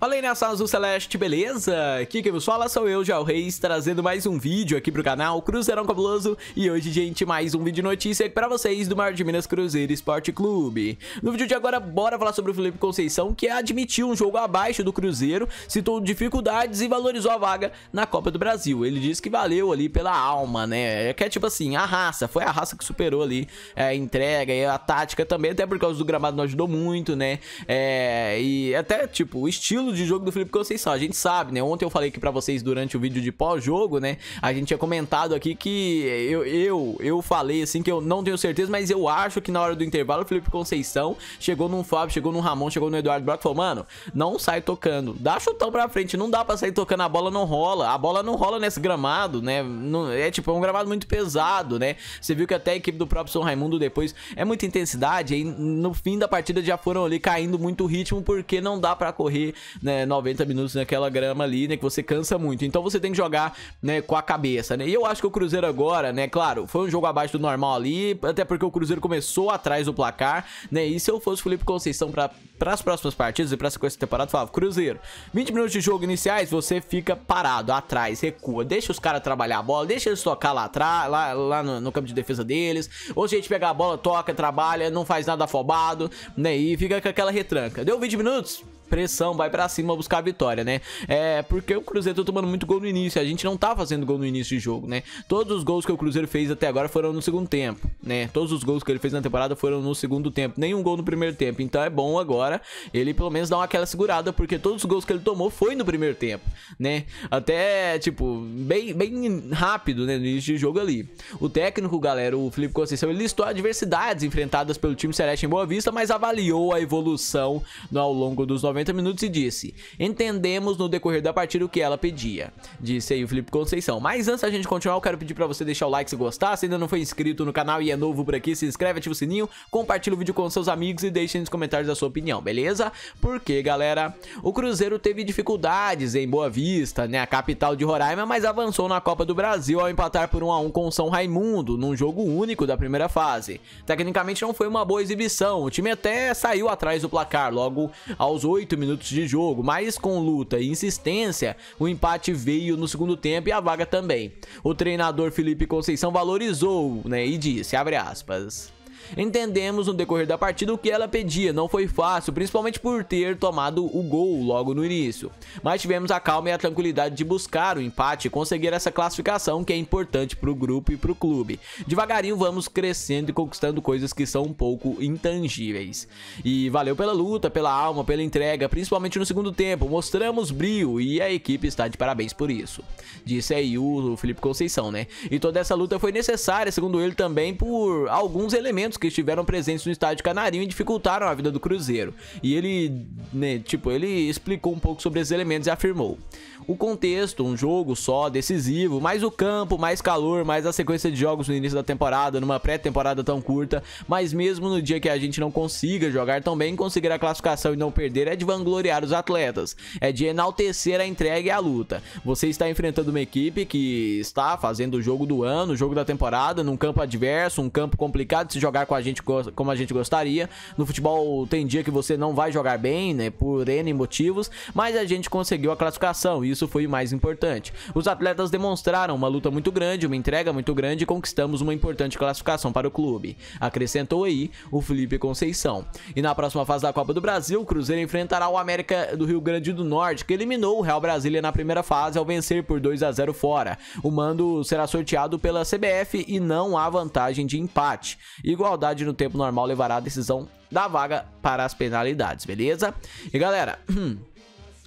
Fala aí, nação azul celeste, beleza? Aqui quem vos fala sou eu, Jal Reis, trazendo mais um vídeo aqui pro canal Cruzeirão Cabuloso E hoje, gente, mais um vídeo notícia aqui pra vocês do Mar de Minas Cruzeiro Esporte Clube No vídeo de agora, bora falar sobre o Felipe Conceição, que admitiu um jogo abaixo do Cruzeiro Citou dificuldades e valorizou a vaga na Copa do Brasil Ele disse que valeu ali pela alma, né? É que é tipo assim, a raça, foi a raça que superou ali é, a entrega e a tática também Até por causa do gramado não ajudou muito, né? É, e até, tipo, o estilo estilo de jogo do Felipe Conceição. A gente sabe, né? Ontem eu falei aqui para vocês durante o vídeo de pós-jogo, né? A gente tinha comentado aqui que eu, eu, eu falei assim que eu não tenho certeza, mas eu acho que na hora do intervalo o Felipe Conceição chegou num Fábio, chegou num Ramon, chegou no Eduardo Brock e falou, mano, não sai tocando. Dá chutão pra frente, não dá pra sair tocando, a bola não rola. A bola não rola nesse gramado, né? Não, é tipo, é um gramado muito pesado, né? Você viu que até a equipe do próprio São Raimundo depois é muita intensidade, e no fim da partida já foram ali caindo muito o ritmo porque não dá para correr, né, 90 minutos naquela grama ali, né, que você cansa muito. Então você tem que jogar, né, com a cabeça, né? E eu acho que o Cruzeiro agora, né, claro, foi um jogo abaixo do normal ali, até porque o Cruzeiro começou atrás do placar, né? E se eu fosse Felipe Conceição para as próximas partidas e para sequência da temporada, eu falava, Cruzeiro, 20 minutos de jogo iniciais, você fica parado, atrás, recua, deixa os caras trabalhar a bola, deixa eles tocar lá atrás, lá, lá no, no campo de defesa deles, ou se a gente pegar a bola, toca, trabalha, não faz nada afobado, né? E fica com aquela retranca. Deu 20 minutos? pressão, vai para cima buscar a vitória, né? É, porque o Cruzeiro tá tomando muito gol no início, a gente não tá fazendo gol no início de jogo, né? Todos os gols que o Cruzeiro fez até agora foram no segundo tempo, né? Todos os gols que ele fez na temporada foram no segundo tempo, nenhum gol no primeiro tempo. Então é bom agora ele pelo menos dar uma, aquela segurada, porque todos os gols que ele tomou foi no primeiro tempo, né? Até, tipo, bem, bem rápido, né? No início de jogo ali. O técnico, galera, o Felipe Conceição, ele listou adversidades enfrentadas pelo time Celeste em Boa Vista, mas avaliou a evolução ao longo dos 90 90 minutos e disse: Entendemos no decorrer da partida o que ela pedia. Disse aí o Felipe Conceição. Mas antes da gente continuar, eu quero pedir para você deixar o like se gostar. Se ainda não foi inscrito no canal e é novo por aqui, se inscreve, ativa o sininho, compartilha o vídeo com seus amigos e deixe nos comentários a sua opinião, beleza? Porque, galera, o Cruzeiro teve dificuldades em Boa Vista, né? A capital de Roraima, mas avançou na Copa do Brasil ao empatar por 1 a 1 com o São Raimundo, num jogo único da primeira fase. Tecnicamente não foi uma boa exibição. O time até saiu atrás do placar logo aos 8 8 minutos de jogo, mas com luta e insistência, o empate veio no segundo tempo e a vaga também. O treinador Felipe Conceição valorizou né, e disse, abre aspas... Entendemos no decorrer da partida o que ela pedia, não foi fácil, principalmente por ter tomado o gol logo no início. Mas tivemos a calma e a tranquilidade de buscar o empate e conseguir essa classificação que é importante para o grupo e para o clube. Devagarinho vamos crescendo e conquistando coisas que são um pouco intangíveis. E valeu pela luta, pela alma, pela entrega, principalmente no segundo tempo. Mostramos brilho e a equipe está de parabéns por isso. Disse aí o Felipe Conceição, né? E toda essa luta foi necessária, segundo ele também, por alguns elementos que estiveram presentes no estádio Canarinho e dificultaram a vida do Cruzeiro. E ele, né, tipo, ele explicou um pouco sobre esses elementos e afirmou: "O contexto, um jogo só, decisivo, mais o campo, mais calor, mais a sequência de jogos no início da temporada, numa pré-temporada tão curta, mas mesmo no dia que a gente não consiga jogar tão bem, conseguir a classificação e não perder é de vangloriar os atletas, é de enaltecer a entrega e a luta. Você está enfrentando uma equipe que está fazendo o jogo do ano, o jogo da temporada, num campo adverso, um campo complicado de se jogar jogar com a gente como a gente gostaria. No futebol tem dia que você não vai jogar bem, né, por N motivos, mas a gente conseguiu a classificação e isso foi o mais importante. Os atletas demonstraram uma luta muito grande, uma entrega muito grande e conquistamos uma importante classificação para o clube, acrescentou aí o Felipe Conceição. E na próxima fase da Copa do Brasil, o Cruzeiro enfrentará o América do Rio Grande do Norte, que eliminou o Real Brasília na primeira fase ao vencer por 2 a 0 fora. O mando será sorteado pela CBF e não há vantagem de empate. Igual igualdade no tempo normal levará a decisão da vaga para as penalidades, beleza? E galera,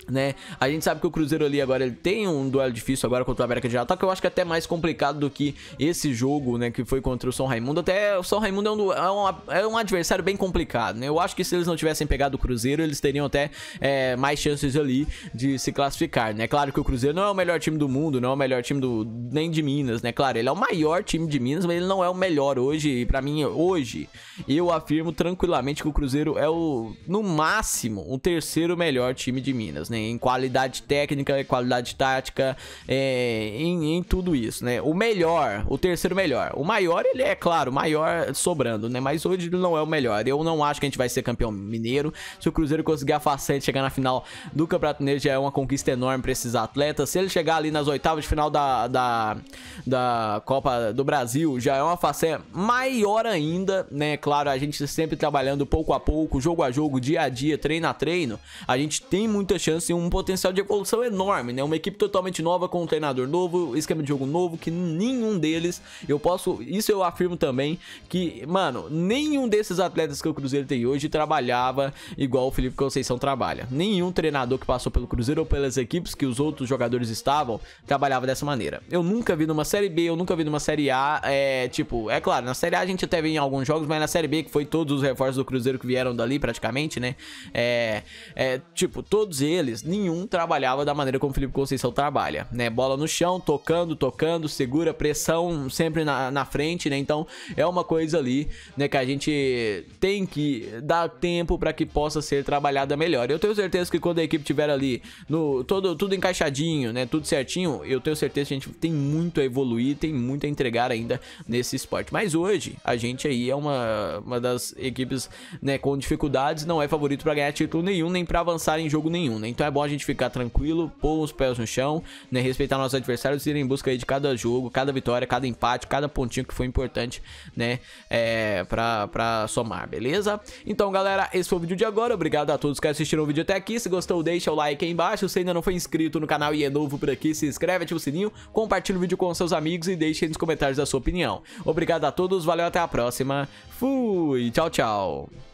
né? A gente sabe que o Cruzeiro ali agora ele tem um duelo difícil agora contra o América de Natal, que eu acho que é até mais complicado do que esse jogo, né, que foi contra o São Raimundo. Até o São Raimundo é um, é um, é um adversário bem complicado, né? Eu acho que se eles não tivessem pegado o Cruzeiro, eles teriam até é, mais chances ali de se classificar, né? Claro que o Cruzeiro não é o melhor time do mundo, não é o melhor time do nem de Minas, né? Claro, ele é o maior time de Minas, mas ele não é o melhor hoje, e para mim hoje, eu afirmo tranquilamente que o Cruzeiro é o no máximo o terceiro melhor time de Minas. Né? né? Em qualidade técnica, em qualidade tática, é, em, em, tudo isso, né? O melhor, o terceiro melhor. O maior, ele é, claro, o maior sobrando, né? Mas hoje ele não é o melhor. Eu não acho que a gente vai ser campeão mineiro. Se o Cruzeiro conseguir a façanha chegar na final do Campeonato Mineiro, já é uma conquista enorme para esses atletas. Se ele chegar ali nas oitavas de final da, da, da Copa do Brasil, já é uma façanha maior ainda, né? Claro, a gente sempre trabalhando pouco a pouco, jogo a jogo, dia a dia, treino a treino, a gente tem muita chance assim, um potencial de evolução enorme, né? Uma equipe totalmente nova, com um treinador novo, esquema de jogo novo, que nenhum deles, eu posso, isso eu afirmo também, que, mano, nenhum desses atletas que o Cruzeiro tem hoje trabalhava igual o Felipe Conceição trabalha. Nenhum treinador que passou pelo Cruzeiro ou pelas equipes que os outros jogadores estavam, trabalhava dessa maneira. Eu nunca vi numa Série B, eu nunca vi numa Série A, é, tipo, é claro, na Série A a gente até vê em alguns jogos, mas na Série B, que foi todos os reforços do Cruzeiro que vieram dali praticamente, né? É, é tipo, todos eles nenhum trabalhava da maneira como o Felipe Conceição trabalha, né? Bola no chão, tocando, tocando, segura, pressão sempre na, na frente, né? Então é uma coisa ali, né, que a gente tem que dar tempo para que possa ser trabalhada melhor. Eu tenho certeza que quando a equipe tiver ali no todo tudo encaixadinho, né, tudo certinho, eu tenho certeza que a gente tem muito a evoluir, tem muito a entregar ainda nesse esporte. Mas hoje a gente aí é uma, uma das equipes, né, com dificuldades, não é favorito para ganhar título nenhum, nem para avançar em jogo nenhum, né? Então então é bom a gente ficar tranquilo, pôr os pés no chão, né? Respeitar nossos adversários e ir em busca aí de cada jogo, cada vitória, cada empate, cada pontinho que foi importante, né? É, pra, pra somar, beleza? Então, galera, esse foi o vídeo de agora. Obrigado a todos que assistiram o vídeo até aqui. Se gostou, deixa o like aí embaixo. Se ainda não foi inscrito no canal e é novo por aqui, se inscreve, ativa o sininho, compartilha o vídeo com seus amigos e deixe aí nos comentários a sua opinião. Obrigado a todos, valeu, até a próxima. Fui, tchau, tchau.